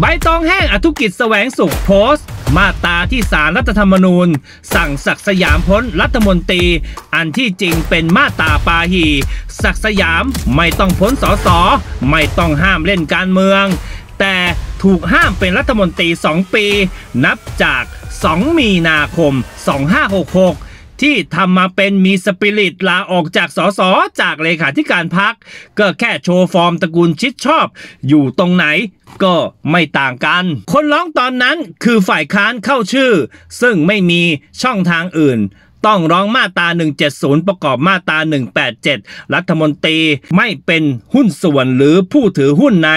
ใบตองแห้งอธุกิจแสวงสุขโพสต์ มาตาที่สารรัฐธรรมนูญ สั่งศักสยามพ้นรัฐมนตรี อันที่จริงเป็นมาตาปาหี ศักสยามไม่ต้องพ้นสอสอไม่ต้องห้ามเล่นการเมือง แต่ถูกห้ามเป็นรัฐมนตรี2 ปี นับจาก 2 มีนาคม 2566ที่ทำมาเป็นมีสปิริตลาออกจากสสจากเลขาธิการพัก ก็แค่โชว์ฟอร์มตระกูลชิดชอบอยู่ตรงไหนก็ไม่ต่างกัน คนร้องตอนนั้นคือฝ่ายค้านเข้าชื่อ ซึ่งไม่มีช่องทางอื่น ต้องร้องมาตรา170 ประกอบมาตรา187 รัฐมนตรีไม่เป็นหุ้นส่วนหรือผู้ถือหุ้นใน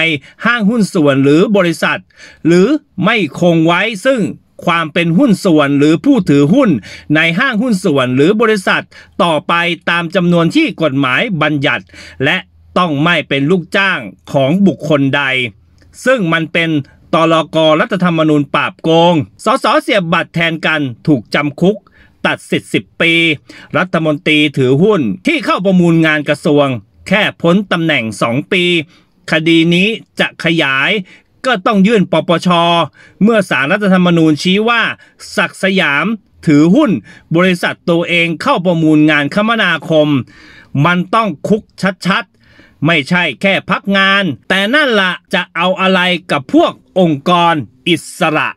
ห้างหุ้นส่วนหรือบริษัท หรือไม่คงไว้ซึ่งความเป็นหุ้นส่วนหรือผู้ถือหุ้น ในห้างหุ้นส่วนหรือบริษัท ต่อไปตามจำนวนที่กฎหมายบัญญัติ และต้องไม่เป็นลูกจ้างของบุคคลใด ซึ่งมันเป็นตลกรัฐธรรมนูญปราบโกง สสเสียบบัตรแทนกันถูกจำคุก ตัดสิทธิ์ิบปี รัฐมนตรีถือหุ้นที่เข้าประมูลงานกระทรวง แค่พ้นตำแหน่งสองปี คดีนี้จะขยายก็ต้องยื่นปปช เมื่อสารรัฐธรรมนูญชี้ว่า ศักสยามถือหุ้นบริษัทตัวเองเข้าประมูลงานคมนาคม มันต้องคุกชัดๆ ไม่ใช่แค่พักงาน แต่นั่นละจะเอาอะไรกับพวกองค์กรอิสระ